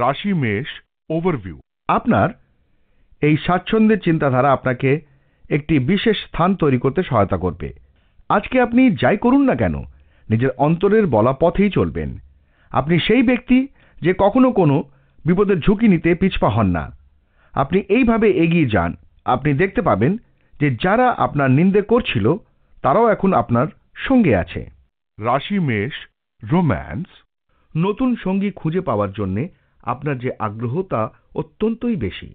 রাশি মেষ ওভারভিউ আপনার এই স্বাচ্ছন্দ্যের চিন্তাধারা আপনাকে একটি বিশেষ স্থান তৈরি করতে সহায়তা করবে আজকে আপনি যাই করুন না কেন নিজের অন্তরের বলা পথেই চলবেন আপনি সেই ব্যক্তি যে কখনো কোনো বিপদের ঝুঁকি নিতে পিছপা হন না আপনি এইভাবে এগিয়ে যান আপনি দেখতে পাবেন যে যারা আপনার নিন্দে করছিল তারাও এখন আপনার সঙ্গে আছে রাশি মেষ রোম্যান্স নতুন সঙ্গী খুঁজে পাওয়ার জন্যে আপনার যে আগ্রহ তা অত্যন্তই বেশি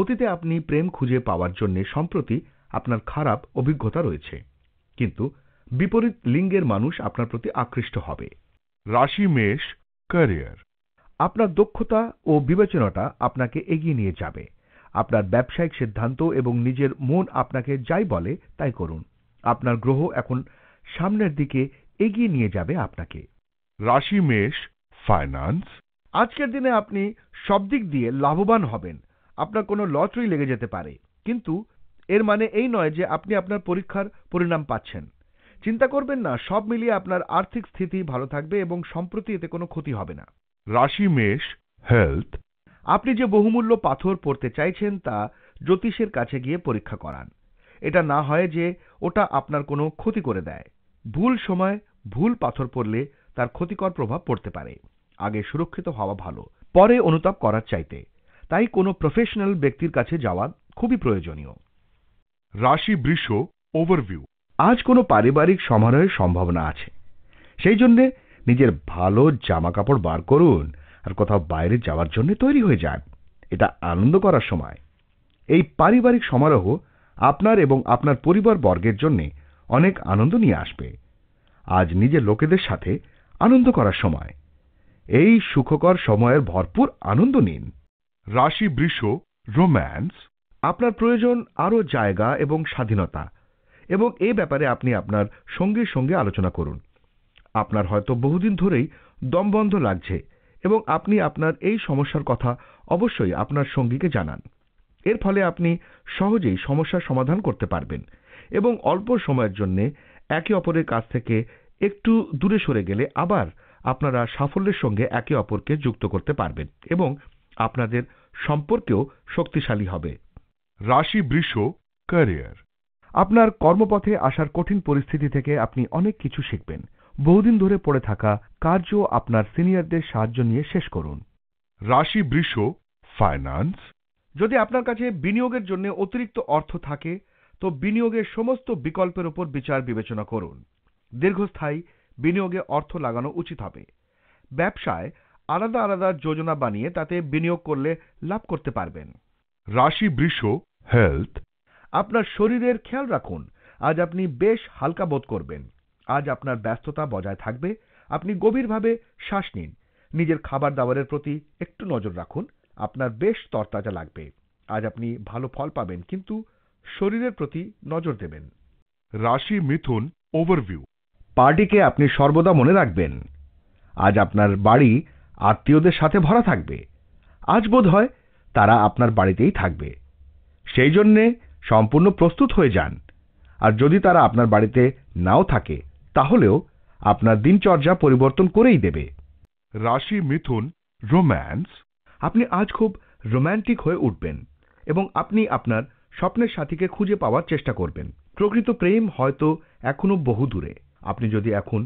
অতীতে আপনি প্রেম খুঁজে পাওয়ার জন্য সম্প্রতি আপনার খারাপ অভিজ্ঞতা রয়েছে কিন্তু বিপরীত লিঙ্গের মানুষ আপনার প্রতি আকৃষ্ট হবে রাশি মেষ ক্যারিয়ার আপনার দক্ষতা ও বিবেচনাটা আপনাকে এগিয়ে নিয়ে যাবে আপনার ব্যবসায়িক সিদ্ধান্ত এবং নিজের মন আপনাকে যাই বলে তাই করুন আপনার গ্রহ এখন সামনের দিকে এগিয়ে নিয়ে যাবে আপনাকে রাশি মেষ ফাইন্যান্স আজকের দিনে আপনি সব দিক দিয়ে লাভবান হবেন আপনার কোনো লটারি লেগে যেতে পারে কিন্তু এর মানে এই নয় যে আপনি আপনার পরীক্ষার পরিণাম পাচ্ছেন চিন্তা করবেন না সব মিলিয়ে আপনার আর্থিক স্থিতি ভালো থাকবে এবং সম্প্রতি এতে কোনো ক্ষতি হবে না রাশি মেষ হেলথ আপনি যে বহুমূল্য পাথর পড়তে চাইছেন তা জ্যোতিষের কাছে গিয়ে পরীক্ষা করান এটা না হয় যে ওটা আপনার কোনো ক্ষতি করে দেয় ভুল সময় ভুল পাথর পড়লে তার ক্ষতিকর প্রভাব পড়তে পারে আগে সুরক্ষিত হওয়া ভালো পরে অনুতাপ করার চাইতে তাই কোনো প্রফেশনাল ব্যক্তির কাছে যাওয়া খুবই প্রয়োজনীয় রাশি বৃষ ওভারভিউ আজ কোনো পারিবারিক সমারোহের সম্ভাবনা আছে সেই জন্যে নিজের ভালো জামা কাপড় বার করুন আর কোথাও বাইরে যাওয়ার জন্য তৈরি হয়ে যান এটা আনন্দ করার সময় এই পারিবারিক সমারোহ আপনার এবং আপনার পরিবার বর্গের জন্যে অনেক আনন্দ নিয়ে আসবে আজ নিজের লোকেদের সাথে আনন্দ করার সময় এই সুখকর সময়ের ভরপুর আনন্দ নিন রাশি বৃষ রোম্যান্স আপনার প্রয়োজন আরও জায়গা এবং স্বাধীনতা এবং এ ব্যাপারে আপনি আপনার সঙ্গীর সঙ্গে আলোচনা করুন আপনার হয়তো বহুদিন ধরেই দমবন্ধ লাগছে এবং আপনি আপনার এই সমস্যার কথা অবশ্যই আপনার সঙ্গীকে জানান এর ফলে আপনি সহজেই সমস্যার সমাধান করতে পারবেন এবং অল্প সময়ের জন্যে একে অপরের কাছ থেকে একটু দূরে সরে গেলে আবার আপনারা সাফল্যের সঙ্গে একে অপরকে যুক্ত করতে পারবেন এবং আপনাদের সম্পর্কেও শক্তিশালী হবে রাশি বৃষ ক্যারিয়ার আপনার কর্মপথে আসার কঠিন পরিস্থিতি থেকে আপনি অনেক কিছু শিখবেন বহুদিন ধরে পড়ে থাকা কার্য আপনার সিনিয়রদের সাহায্য নিয়ে শেষ করুন রাশি বৃষ ফাইন্যান্স যদি আপনার কাছে বিনিয়োগের জন্য অতিরিক্ত অর্থ থাকে তো বিনিয়োগের সমস্ত বিকল্পের উপর বিচার বিবেচনা করুন দীর্ঘস্থায়ী বিনিয়োগে অর্থ লাগানো উচিত হবে ব্যবসায় আলাদা আলাদা যোজনা বানিয়ে তাতে বিনিয়োগ করলে লাভ করতে পারবেন রাশি বৃষ হেলথ আপনার শরীরের খেয়াল রাখুন আজ আপনি বেশ হালকা বোধ করবেন আজ আপনার ব্যস্ততা বজায় থাকবে আপনি গভীরভাবে শ্বাস নিন নিজের খাবার দাবারের প্রতি একটু নজর রাখুন আপনার বেশ তরতাজা লাগবে আজ আপনি ভালো ফল পাবেন কিন্তু শরীরের প্রতি নজর দেবেন রাশি মিথুন ওভারভিউ পার্টিকে আপনি সর্বদা মনে রাখবেন আজ আপনার বাড়ি আত্মীয়দের সাথে ভরা থাকবে আজ বোধ হয় তারা আপনার বাড়িতেই থাকবে সেই জন্যে সম্পূর্ণ প্রস্তুত হয়ে যান আর যদি তারা আপনার বাড়িতে নাও থাকে তাহলেও আপনার দিনচর্যা পরিবর্তন করেই দেবে রাশি মিথুন রোম্যান্স আপনি আজ খুব রোম্যান্টিক হয়ে উঠবেন এবং আপনি আপনার স্বপ্নের সাথীকে খুঁজে পাওয়ার চেষ্টা করবেন প্রকৃত প্রেম হয়তো এখনও বহু দূরে আপনি যদি এখন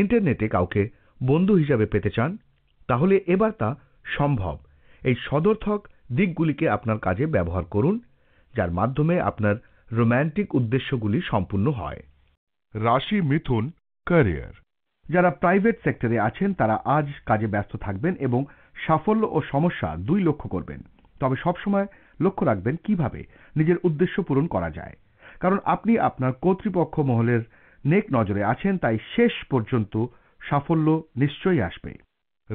ইন্টারনেটে কাউকে বন্ধু হিসাবে পেতে চান তাহলে এবার তা সম্ভব এই সদর্থক দিকগুলিকে আপনার কাজে ব্যবহার করুন যার মাধ্যমে আপনার রোম্যান্টিক উদ্দেশ্যগুলি সম্পূর্ণ হয় রাশি মিথুন ক্যারিয়ার যারা প্রাইভেট সেক্টরে আছেন তারা আজ কাজে ব্যস্ত থাকবেন এবং সাফল্য ও সমস্যা দুই লক্ষ্য করবেন তবে সবসময় লক্ষ্য রাখবেন কিভাবে নিজের উদ্দেশ্য পূরণ করা যায় কারণ আপনি আপনার কর্তৃপক্ষ মহলের নেক নজরে আছেন তাই শেষ পর্যন্ত সাফল্য নিশ্চয়ই আসবে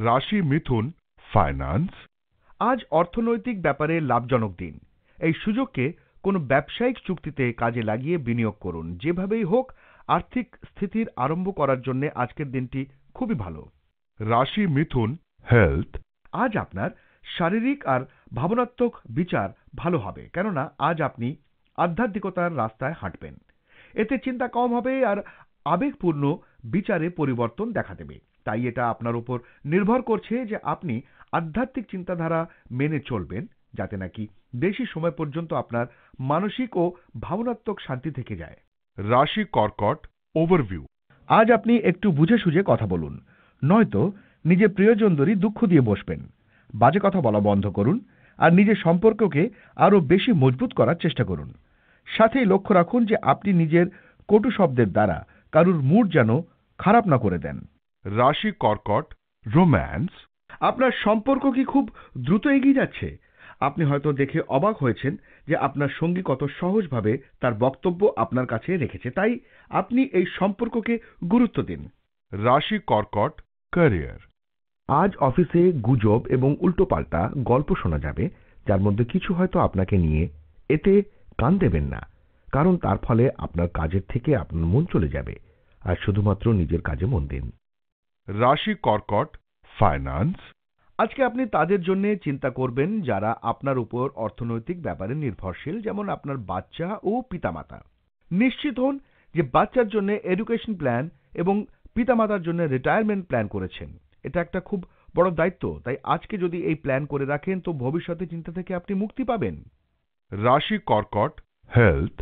রাশি মিথুন ফাইন্যান্স আজ অর্থনৈতিক ব্যাপারে লাভজনক দিন এই সুযোগকে কোন ব্যবসায়িক চুক্তিতে কাজে লাগিয়ে বিনিয়োগ করুন যেভাবেই হোক আর্থিক স্থিতির আরম্ভ করার জন্য আজকের দিনটি খুবই ভালো রাশি মিথুন হেলথ আজ আপনার শারীরিক আর ভাবনাত্মক বিচার ভালো হবে কেননা আজ আপনি আধ্যাত্মিকতার রাস্তায় হাঁটবেন এতে চিন্তা কম হবে আর আবেগপূর্ণ বিচারে পরিবর্তন দেখা দেবে তাই এটা আপনার উপর নির্ভর করছে যে আপনি আধ্যাত্মিক চিন্তাধারা মেনে চলবেন যাতে নাকি বেশি সময় পর্যন্ত আপনার মানসিক ও ভাবনাত্মক শান্তি থেকে যায় রাশি কর্কট ওভারভিউ আজ আপনি একটু বুঝে সুঝে কথা বলুন নয়তো নিজের প্রিয়জনদেরই দুঃখ দিয়ে বসবেন বাজে কথা বলা বন্ধ করুন আর নিজের সম্পর্ককে আরও বেশি মজবুত করার চেষ্টা করুন সাথেই লক্ষ্য রাখুন যে আপনি নিজের কটু শব্দের দ্বারা কারুর মুড যেন খারাপ না করে দেন রাশি কর্কট রোম্যান্স আপনার সম্পর্ক কি খুব দ্রুত এগিয়ে যাচ্ছে আপনি হয়তো দেখে অবাক হয়েছেন যে আপনার সঙ্গী কত সহজভাবে তার বক্তব্য আপনার কাছে রেখেছে তাই আপনি এই সম্পর্ককে গুরুত্ব দিন রাশি কর্কট ক্যারিয়ার আজ অফিসে গুজব এবং উল্টোপাল্টা গল্প শোনা যাবে যার মধ্যে কিছু হয়তো আপনাকে নিয়ে এতে কান দেবেন না কারণ তার ফলে আপনার কাজের থেকে আপনার মন চলে যাবে আর শুধুমাত্র নিজের কাজে মন দিন রাশি কর্কট ফাইন্যান্স আজকে আপনি তাদের জন্য চিন্তা করবেন যারা আপনার উপর অর্থনৈতিক ব্যাপারে নির্ভরশীল যেমন আপনার বাচ্চা ও পিতামাতা নিশ্চিত হন যে বাচ্চার জন্য এডুকেশন প্ল্যান এবং পিতামাতার জন্য রিটায়ারমেন্ট প্ল্যান করেছেন এটা একটা খুব বড় দায়িত্ব তাই আজকে যদি এই প্ল্যান করে রাখেন তো ভবিষ্যতে চিন্তা থেকে আপনি মুক্তি পাবেন রাশি কর্কট হেলথ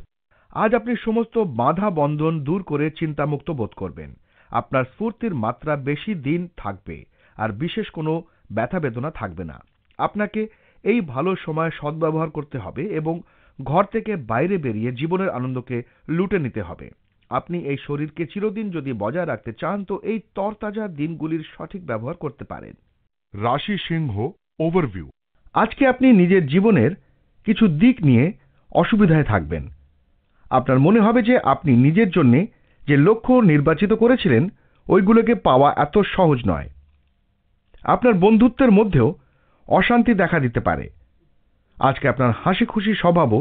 আজ আপনি সমস্ত বাধা বন্ধন দূর করে চিন্তামুক্ত বোধ করবেন আপনার স্ফূর্তির মাত্রা বেশি দিন থাকবে আর বিশেষ কোনো ব্যথা বেদনা থাকবে না আপনাকে এই ভালো সময় সদ্ব্যবহার করতে হবে এবং ঘর থেকে বাইরে বেরিয়ে জীবনের আনন্দকে লুটে নিতে হবে আপনি এই শরীরকে চিরদিন যদি বজায় রাখতে চান তো এই তরতাজা দিনগুলির সঠিক ব্যবহার করতে পারেন রাশি সিংহ ওভারভিউ আজকে আপনি নিজের জীবনের কিছু দিক নিয়ে অসুবিধায় থাকবেন আপনার মনে হবে যে আপনি নিজের জন্যে যে লক্ষ্য নির্বাচিত করেছিলেন ওইগুলোকে পাওয়া এত সহজ নয় আপনার বন্ধুত্বের মধ্যেও অশান্তি দেখা দিতে পারে আজকে আপনার হাসি খুশি স্বভাবও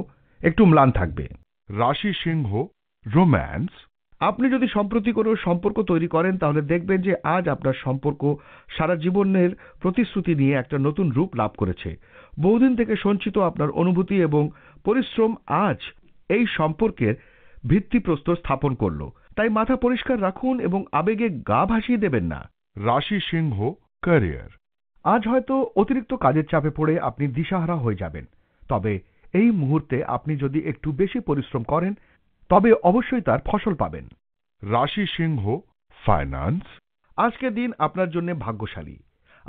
একটু ম্লান থাকবে রাশি সিংহ রোম্যান্স আপনি যদি সম্প্রতি কোনো সম্পর্ক তৈরি করেন তাহলে দেখবেন যে আজ আপনার সম্পর্ক সারা জীবনের প্রতিশ্রুতি নিয়ে একটা নতুন রূপ লাভ করেছে বহুদিন থেকে সঞ্চিত আপনার অনুভূতি এবং পরিশ্রম আজ এই সম্পর্কের ভিত্তিপ্রস্তর স্থাপন করল তাই মাথা পরিষ্কার রাখুন এবং আবেগে গা ভাসিয়ে দেবেন না রাশি সিংহ ক্যারিয়ার আজ হয়তো অতিরিক্ত কাজের চাপে পড়ে আপনি দিশাহারা হয়ে যাবেন তবে এই মুহূর্তে আপনি যদি একটু বেশি পরিশ্রম করেন তবে অবশ্যই তার ফসল পাবেন রাশি সিংহ ফাইন্যান্স আজকের দিন আপনার জন্য ভাগ্যশালী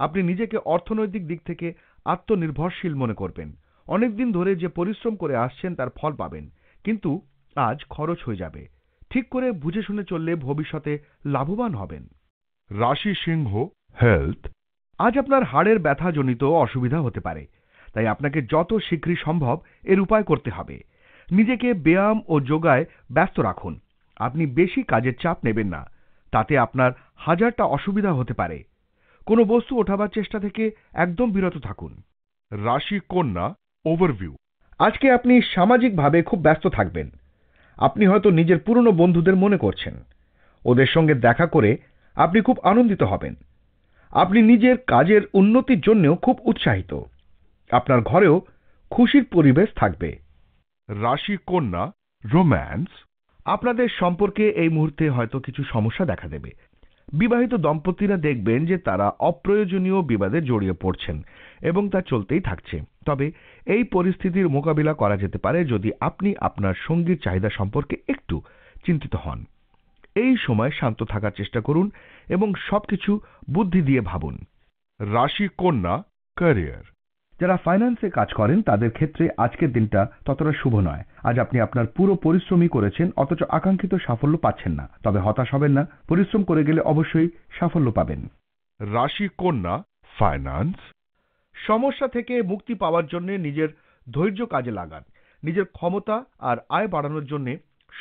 আপনি নিজেকে অর্থনৈতিক দিক থেকে আত্মনির্ভরশীল মনে করবেন অনেকদিন ধরে যে পরিশ্রম করে আসছেন তার ফল পাবেন কিন্তু আজ খরচ হয়ে যাবে ঠিক করে বুঝে শুনে চললে ভবিষ্যতে লাভবান হবেন রাশি সিংহ হেলথ আজ আপনার হাড়ের ব্যথাজনিত অসুবিধা হতে পারে তাই আপনাকে যত শীঘ্রই সম্ভব এর উপায় করতে হবে নিজেকে ব্যায়াম ও যোগায় ব্যস্ত রাখুন আপনি বেশি কাজের চাপ নেবেন না তাতে আপনার হাজারটা অসুবিধা হতে পারে কোনো বস্তু ওঠাবার চেষ্টা থেকে একদম বিরত থাকুন রাশি কন্যা ওভারভিউ আজকে আপনি সামাজিকভাবে খুব ব্যস্ত থাকবেন আপনি হয়তো নিজের পুরনো বন্ধুদের মনে করছেন ওদের সঙ্গে দেখা করে আপনি খুব আনন্দিত হবেন আপনি নিজের কাজের উন্নতির জন্যও খুব উৎসাহিত আপনার ঘরেও খুশির পরিবেশ থাকবে রাশি কন্যা রোম্যান্স আপনাদের সম্পর্কে এই মুহূর্তে হয়তো কিছু সমস্যা দেখা দেবে বিবাহিত দম্পতিরা দেখবেন যে তারা অপ্রয়োজনীয় বিবাদে জড়িয়ে পড়ছেন এবং তা চলতেই থাকছে তবে এই পরিস্থিতির মোকাবিলা করা যেতে পারে যদি আপনি আপনার সঙ্গীর চাহিদা সম্পর্কে একটু চিন্তিত হন এই সময় শান্ত থাকার চেষ্টা করুন এবং সবকিছু বুদ্ধি দিয়ে ভাবুন রাশি কন্যা ক্যারিয়ার যারা ফাইন্যান্সে কাজ করেন তাদের ক্ষেত্রে আজকের দিনটা ততটা শুভ নয় আজ আপনি আপনার পুরো পরিশ্রমই করেছেন অথচ আকাঙ্ক্ষিত সাফল্য পাচ্ছেন না তবে হতাশ হবেন না পরিশ্রম করে গেলে অবশ্যই সাফল্য পাবেন রাশি কন্যা ফাইন্যান্স সমস্যা থেকে মুক্তি পাওয়ার জন্য নিজের ধৈর্য কাজে লাগান নিজের ক্ষমতা আর আয় বাড়ানোর জন্য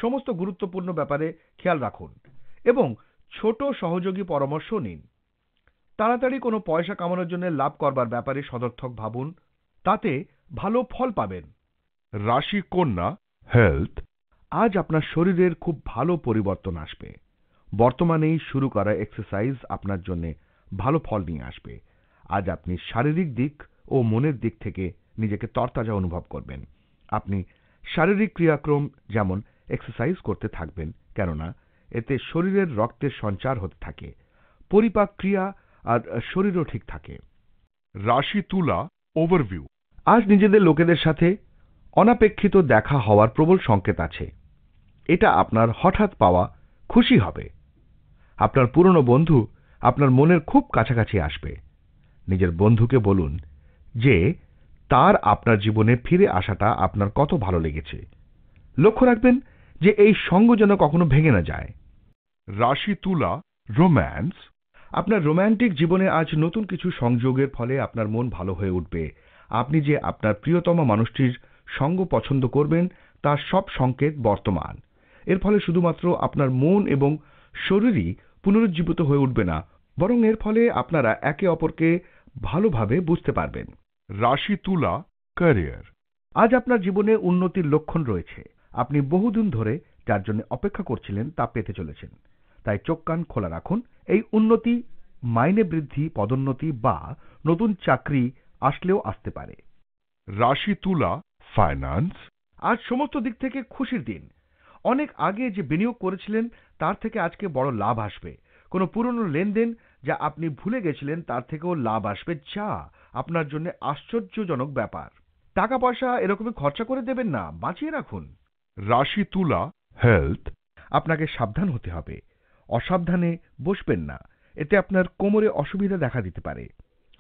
সমস্ত গুরুত্বপূর্ণ ব্যাপারে খেয়াল রাখুন এবং ছোট সহযোগী পরামর্শ নিন তাড়াতাড়ি কোনো পয়সা কামানোর জন্য লাভ করবার ব্যাপারে সদর্থক ভাবুন তাতে ভালো ফল পাবেন রাশি কন্যা হেলথ আজ আপনার শরীরের খুব ভালো পরিবর্তন আসবে বর্তমানেই শুরু করা এক্সারসাইজ আপনার জন্য ভালো ফল নিয়ে আসবে আজ আপনি শারীরিক দিক ও মনের দিক থেকে নিজেকে তরতাজা অনুভব করবেন আপনি শারীরিক ক্রিয়াক্রম যেমন এক্সারসাইজ করতে থাকবেন কেননা এতে শরীরের রক্তের সঞ্চার হতে থাকে পরিপাক ক্রিয়া আর শরীরও ঠিক থাকে রাশি তুলা ওভারভিউ আজ নিজেদের লোকেদের সাথে অনাপেক্ষিত দেখা হওয়ার প্রবল সংকেত আছে এটা আপনার হঠাৎ পাওয়া খুশি হবে আপনার পুরনো বন্ধু আপনার মনের খুব কাছাকাছি আসবে নিজের বন্ধুকে বলুন যে তার আপনার জীবনে ফিরে আসাটা আপনার কত ভালো লেগেছে লক্ষ্য রাখবেন যে এই সঙ্গ যেন কখনো ভেঙে না যায় রাশি তুলা রোম্যান্স আপনার রোম্যান্টিক জীবনে আজ নতুন কিছু সংযোগের ফলে আপনার মন ভালো হয়ে উঠবে আপনি যে আপনার প্রিয়তম মানুষটির সঙ্গ পছন্দ করবেন তার সব সংকেত বর্তমান এর ফলে শুধুমাত্র আপনার মন এবং শরীরই পুনরুজ্জীবিত হয়ে উঠবে না বরং এর ফলে আপনারা একে অপরকে ভালোভাবে বুঝতে পারবেন রাশি তুলা ক্যারিয়ার আজ আপনার জীবনে উন্নতির লক্ষণ রয়েছে আপনি বহুদিন ধরে যার জন্য অপেক্ষা করছিলেন তা পেতে চলেছেন তাই চোখ কান খোলা রাখুন এই উন্নতি মাইনে বৃদ্ধি পদোন্নতি বা নতুন চাকরি আসলেও আসতে পারে রাশি তুলা ফাইন্যান্স আজ সমস্ত দিক থেকে খুশির দিন অনেক আগে যে বিনিয়োগ করেছিলেন তার থেকে আজকে বড় লাভ আসবে কোনো পুরনো লেনদেন যা আপনি ভুলে গেছিলেন তার থেকেও লাভ আসবে যা আপনার জন্য আশ্চর্যজনক ব্যাপার টাকা পয়সা এরকমই খরচা করে দেবেন না বাঁচিয়ে রাখুন রাশি তুলা হেলথ আপনাকে সাবধান হতে হবে অসাবধানে বসবেন না এতে আপনার কোমরে অসুবিধা দেখা দিতে পারে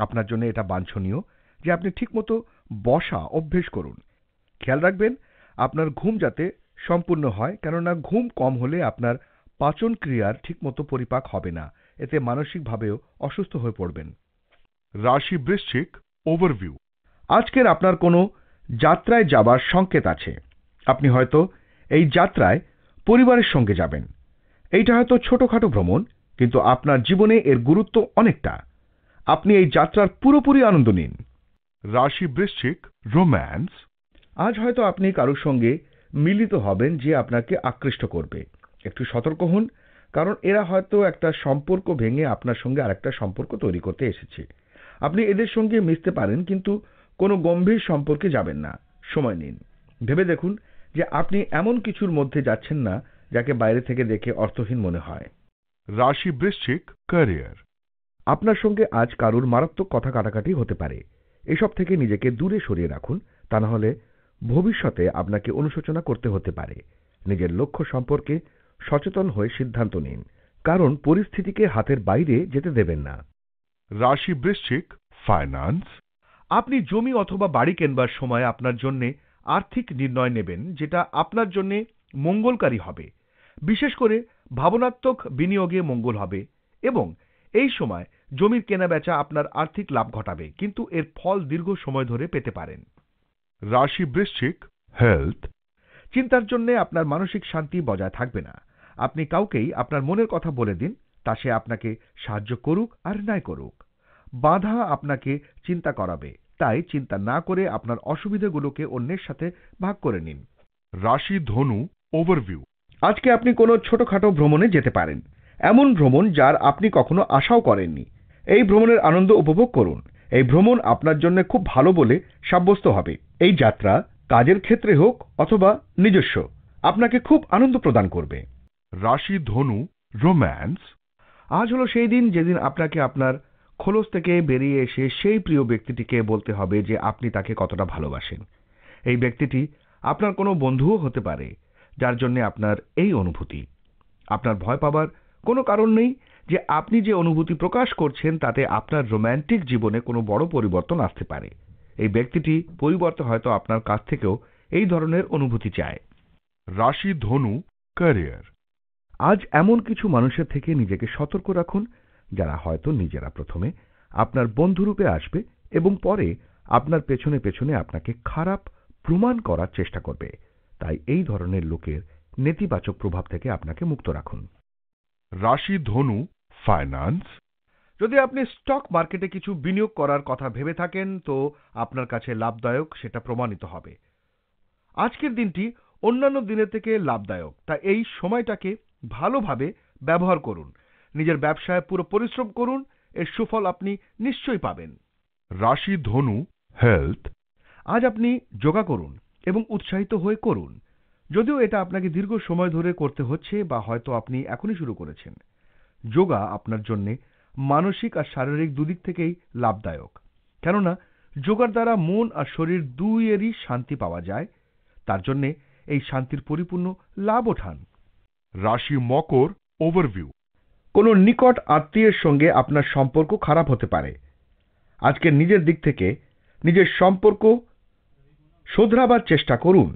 আপনার জন্য এটা বাঞ্ছনীয় যে আপনি ঠিকমতো বসা অভ্যেস করুন খেয়াল রাখবেন আপনার ঘুম যাতে সম্পূর্ণ হয় কেননা ঘুম কম হলে আপনার পাচন ক্রিয়ার ঠিকমতো পরিপাক হবে না এতে মানসিকভাবেও অসুস্থ হয়ে পড়বেন রাশি বৃশ্চিক ওভারভিউ আজকের আপনার কোনো যাত্রায় যাবার সংকেত আছে আপনি হয়তো এই যাত্রায় পরিবারের সঙ্গে যাবেন এইটা হয়তো ছোটখাটো ভ্রমণ কিন্তু আপনার জীবনে এর গুরুত্ব অনেকটা আপনি এই যাত্রার পুরোপুরি আনন্দ নিন রাশি বৃশ্চিক রোম্যান্স আজ হয়তো আপনি কারোর সঙ্গে মিলিত হবেন যে আপনাকে আকৃষ্ট করবে একটু সতর্ক হন কারণ এরা হয়তো একটা সম্পর্ক ভেঙে আপনার সঙ্গে আরেকটা সম্পর্ক তৈরি করতে এসেছে আপনি এদের সঙ্গে মিশতে পারেন কিন্তু কোনো গম্ভীর সম্পর্কে যাবেন না সময় নিন ভেবে দেখুন যে আপনি এমন কিছুর মধ্যে যাচ্ছেন না যাকে বাইরে থেকে দেখে অর্থহীন মনে হয় রাশি বৃশ্চিক ক্যারিয়ার আপনার সঙ্গে আজ কারুর মারাত্মক কথা কাটাকাটি হতে পারে এসব থেকে নিজেকে দূরে সরিয়ে রাখুন তা না হলে ভবিষ্যতে আপনাকে অনুশোচনা করতে হতে পারে নিজের লক্ষ্য সম্পর্কে সচেতন হয়ে সিদ্ধান্ত নিন কারণ পরিস্থিতিকে হাতের বাইরে যেতে দেবেন না রাশি বৃশ্চিক ফাইন্যান্স আপনি জমি অথবা বাড়ি কেনবার সময় আপনার জন্য আর্থিক নির্ণয় নেবেন যেটা আপনার জন্য মঙ্গলকারী হবে বিশেষ করে ভাবনাত্মক বিনিয়োগে মঙ্গল হবে এবং এই সময় জমির কেনাবেচা আপনার আর্থিক লাভ ঘটাবে কিন্তু এর ফল দীর্ঘ সময় ধরে পেতে পারেন রাশি বৃশ্চিক হেলথ চিন্তার জন্য আপনার মানসিক শান্তি বজায় থাকবে না আপনি কাউকেই আপনার মনের কথা বলে দিন তা সে আপনাকে সাহায্য করুক আর নাই করুক বাধা আপনাকে চিন্তা করাবে তাই চিন্তা না করে আপনার অসুবিধেগুলোকে অন্যের সাথে ভাগ করে নিন রাশি ধনু ওভারভিউ আজকে আপনি কোনো ছোটখাটো ভ্রমণে যেতে পারেন এমন ভ্রমণ যার আপনি কখনো আশাও করেননি এই ভ্রমণের আনন্দ উপভোগ করুন এই ভ্রমণ আপনার জন্য খুব ভালো বলে সাব্যস্ত হবে এই যাত্রা কাজের ক্ষেত্রে হোক অথবা নিজস্ব আপনাকে খুব আনন্দ প্রদান করবে রাশি ধনু রোম্যান্স আজ হলো সেই দিন যেদিন আপনাকে আপনার খোলস থেকে বেরিয়ে এসে সেই প্রিয় ব্যক্তিটিকে বলতে হবে যে আপনি তাকে কতটা ভালোবাসেন এই ব্যক্তিটি আপনার কোনো বন্ধুও হতে পারে যার জন্যে আপনার এই অনুভূতি আপনার ভয় পাবার কোনো কারণ নেই যে আপনি যে অনুভূতি প্রকাশ করছেন তাতে আপনার রোম্যান্টিক জীবনে কোনো বড় পরিবর্তন আসতে পারে এই ব্যক্তিটি পরিবর্তে হয়তো আপনার কাছ থেকেও এই ধরনের অনুভূতি চায় রাশি ধনু ক্যারিয়ার আজ এমন কিছু মানুষের থেকে নিজেকে সতর্ক রাখুন যারা হয়তো নিজেরা প্রথমে আপনার বন্ধুরূপে আসবে এবং পরে আপনার পেছনে পেছনে আপনাকে খারাপ প্রমাণ করার চেষ্টা করবে তাই এই ধরনের লোকের নেতিবাচক প্রভাব থেকে আপনাকে মুক্ত রাখুন রাশি ধনু ফাইন্যান্স যদি আপনি স্টক মার্কেটে কিছু বিনিয়োগ করার কথা ভেবে থাকেন তো আপনার কাছে লাভদায়ক সেটা প্রমাণিত হবে আজকের দিনটি অন্যান্য দিনের থেকে লাভদায়ক তা এই সময়টাকে ভালোভাবে ব্যবহার করুন নিজের ব্যবসায় পুরো পরিশ্রম করুন এর সুফল আপনি নিশ্চয়ই পাবেন রাশি ধনু হেলথ আজ আপনি যোগা করুন এবং উৎসাহিত হয়ে করুন যদিও এটা আপনাকে দীর্ঘ সময় ধরে করতে হচ্ছে বা হয়তো আপনি এখনই শুরু করেছেন যোগা আপনার জন্যে মানসিক আর শারীরিক দুদিক থেকেই লাভদায়ক কেননা যোগার দ্বারা মন আর শরীর দুইয়েরই শান্তি পাওয়া যায় তার জন্যে এই শান্তির পরিপূর্ণ লাভ ওঠান রাশি মকর ওভারভিউ কোন নিকট আত্মীয়ের সঙ্গে আপনার সম্পর্ক খারাপ হতে পারে আজকে নিজের দিক থেকে নিজের সম্পর্ক শোধরাবার চেষ্টা করুন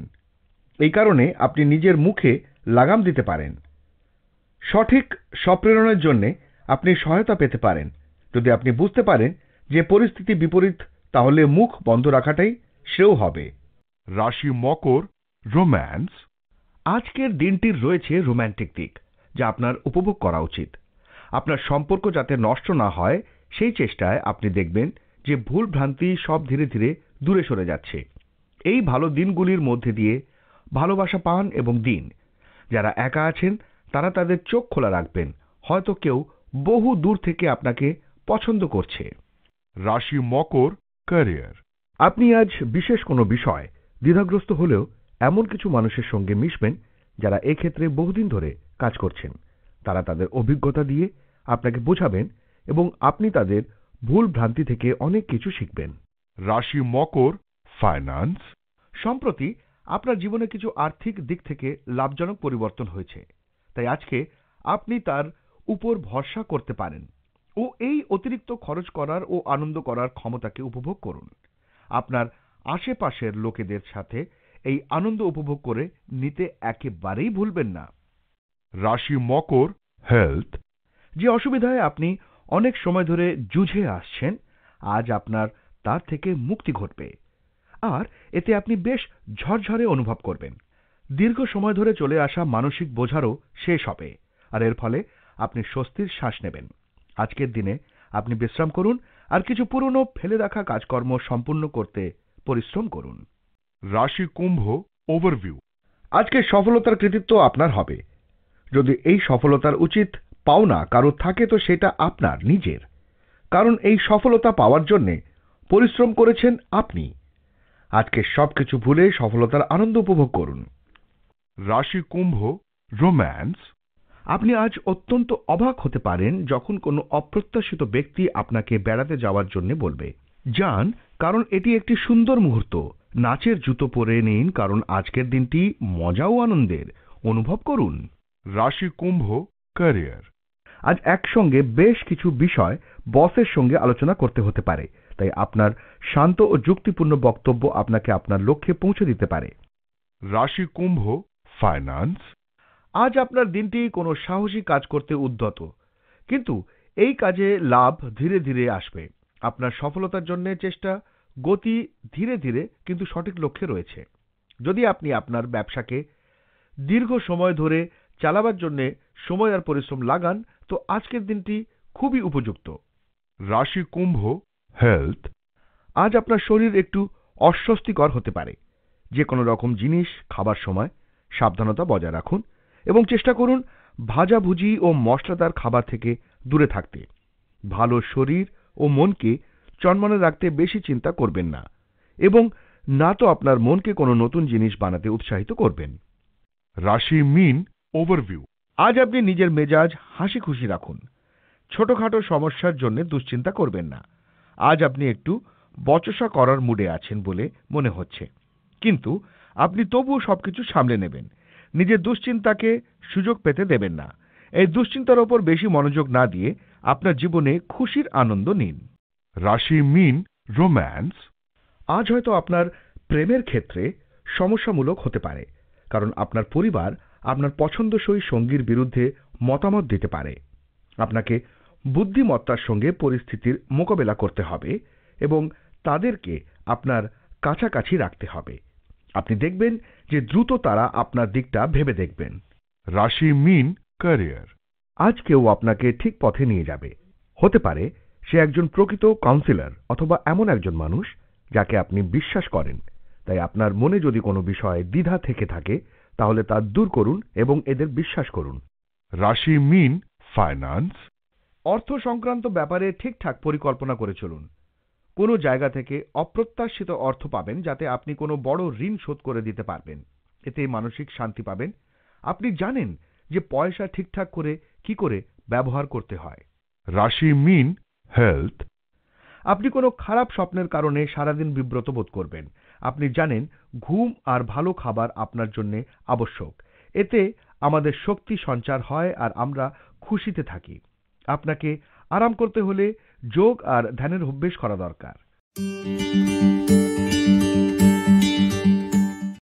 এই কারণে আপনি নিজের মুখে লাগাম দিতে পারেন সঠিক স্বপ্রেরণের জন্যে আপনি সহায়তা পেতে পারেন যদি আপনি বুঝতে পারেন যে পরিস্থিতি বিপরীত তাহলে মুখ বন্ধ রাখাটাই সেও হবে রাশি মকর রোম্যান্স আজকের দিনটির রয়েছে রোম্যান্টিক দিক যা আপনার উপভোগ করা উচিত আপনার সম্পর্ক যাতে নষ্ট না হয় সেই চেষ্টায় আপনি দেখবেন যে ভুল ভ্রান্তি সব ধীরে ধীরে দূরে সরে যাচ্ছে এই ভালো দিনগুলির মধ্যে দিয়ে ভালোবাসা পান এবং দিন যারা একা আছেন তারা তাদের চোখ খোলা রাখবেন হয়তো কেউ বহু দূর থেকে আপনাকে পছন্দ করছে রাশি মকর ক্যারিয়ার আপনি আজ বিশেষ কোনো বিষয় দ্বিধাগ্রস্ত হলেও এমন কিছু মানুষের সঙ্গে মিশবেন যারা এক্ষেত্রে বহুদিন ধরে কাজ করছেন তারা তাদের অভিজ্ঞতা দিয়ে আপনাকে বোঝাবেন এবং আপনি তাদের ভুল ভ্রান্তি থেকে অনেক কিছু শিখবেন রাশি মকর ফাইন্যান্স সম্প্রতি আপনার জীবনে কিছু আর্থিক দিক থেকে লাভজনক পরিবর্তন হয়েছে তাই আজকে আপনি তার উপর ভরসা করতে পারেন ও এই অতিরিক্ত খরচ করার ও আনন্দ করার ক্ষমতাকে উপভোগ করুন আপনার আশেপাশের লোকেদের সাথে এই আনন্দ উপভোগ করে নিতে একেবারেই ভুলবেন না রাশি মকর হেলথ যে অসুবিধায় আপনি অনেক সময় ধরে জুঝে আসছেন আজ আপনার তার থেকে মুক্তি ঘটবে আর এতে আপনি বেশ ঝরঝরে অনুভব করবেন দীর্ঘ সময় ধরে চলে আসা মানসিক বোঝারও শেষ হবে আর এর ফলে আপনি স্বস্তির শ্বাস নেবেন আজকের দিনে আপনি বিশ্রাম করুন আর কিছু পুরনো ফেলে রাখা কাজকর্ম সম্পূর্ণ করতে পরিশ্রম করুন রাশি কুম্ভ ওভারভিউ আজকে সফলতার কৃতিত্ব আপনার হবে যদি এই সফলতার উচিত পাওনা কারো থাকে তো সেটা আপনার নিজের কারণ এই সফলতা পাওয়ার জন্যে পরিশ্রম করেছেন আপনি আজকে সবকিছু ভুলে সফলতার আনন্দ উপভোগ করুন রাশি কুম্ভ রোম্যান্স আপনি আজ অত্যন্ত অবাক হতে পারেন যখন কোনো অপ্রত্যাশিত ব্যক্তি আপনাকে বেড়াতে যাওয়ার জন্য বলবে যান কারণ এটি একটি সুন্দর মুহূর্ত নাচের জুতো পরে নিন কারণ আজকের দিনটি মজা ও আনন্দের অনুভব করুন রাশি কুম্ভ ক্যারিয়ার আজ একসঙ্গে বেশ কিছু বিষয় বসের সঙ্গে আলোচনা করতে হতে পারে তাই আপনার শান্ত ও যুক্তিপূর্ণ বক্তব্য আপনাকে আপনার লক্ষ্যে পৌঁছে দিতে পারে রাশি কুম্ভ ফাইন্যান্স আজ আপনার দিনটি কোনো সাহসী কাজ করতে উদ্যত কিন্তু এই কাজে লাভ ধীরে ধীরে আসবে আপনার সফলতার জন্য চেষ্টা গতি ধীরে ধীরে কিন্তু সঠিক লক্ষ্যে রয়েছে যদি আপনি আপনার ব্যবসাকে দীর্ঘ সময় ধরে চালাবার জন্য সময় আর পরিশ্রম লাগান তো আজকের দিনটি খুবই উপযুক্ত রাশি কুম্ভ হেলথ আজ আপনার শরীর একটু অস্বস্তিকর হতে পারে যে কোনো রকম জিনিস খাবার সময় সাবধানতা বজায় রাখুন এবং চেষ্টা করুন ভাজাভুজি ও মশলাদার খাবার থেকে দূরে থাকতে ভালো শরীর ও মনকে চন্মনে রাখতে বেশি চিন্তা করবেন না এবং না তো আপনার মনকে কোনো নতুন জিনিস বানাতে উৎসাহিত করবেন রাশি মিন ওভারভিউ আজ আপনি নিজের মেজাজ হাসি খুশি রাখুন ছোটখাটো সমস্যার জন্য দুশ্চিন্তা করবেন না আজ আপনি একটু বচসা করার মুডে আছেন বলে মনে হচ্ছে কিন্তু আপনি তবুও সবকিছু সামলে নেবেন নিজের দুশ্চিন্তাকে সুযোগ পেতে দেবেন না এই দুশ্চিন্তার ওপর বেশি মনোযোগ না দিয়ে আপনার জীবনে খুশির আনন্দ নিন রাশি মিন রোম্যান্স আজ হয়তো আপনার প্রেমের ক্ষেত্রে সমস্যামূলক হতে পারে কারণ আপনার পরিবার আপনার পছন্দসই সঙ্গীর বিরুদ্ধে মতামত দিতে পারে আপনাকে বুদ্ধিমত্তার সঙ্গে পরিস্থিতির মোকাবেলা করতে হবে এবং তাদেরকে আপনার কাছাকাছি রাখতে হবে আপনি দেখবেন যে দ্রুত তারা আপনার দিকটা ভেবে দেখবেন রাশি মিন ক্যারিয়ার আজ কেউ আপনাকে ঠিক পথে নিয়ে যাবে হতে পারে সে একজন প্রকৃত কাউন্সিলর অথবা এমন একজন মানুষ যাকে আপনি বিশ্বাস করেন তাই আপনার মনে যদি কোনো বিষয়ে দ্বিধা থেকে থাকে তাহলে তা দূর করুন এবং এদের বিশ্বাস করুন রাশি মিন ফাইন্যান্স অর্থ সংক্রান্ত ব্যাপারে ঠিকঠাক পরিকল্পনা করে চলুন কোনো জায়গা থেকে অপ্রত্যাশিত অর্থ পাবেন যাতে আপনি কোনো বড় ঋণ শোধ করে দিতে পারবেন এতে মানসিক শান্তি পাবেন আপনি জানেন যে পয়সা ঠিকঠাক করে কি করে ব্যবহার করতে হয় রাশি মিন হেলথ আপনি কোনো খারাপ স্বপ্নের কারণে সারাদিন বিব্রত বোধ করবেন আপনি জানেন ঘুম আর ভালো খাবার আপনার জন্য আবশ্যক এতে আমাদের শক্তি সঞ্চার হয় আর আমরা খুশিতে থাকি আপনাকে আরাম করতে হলে যোগ আর ধ্যানের অভ্যেস করা দরকার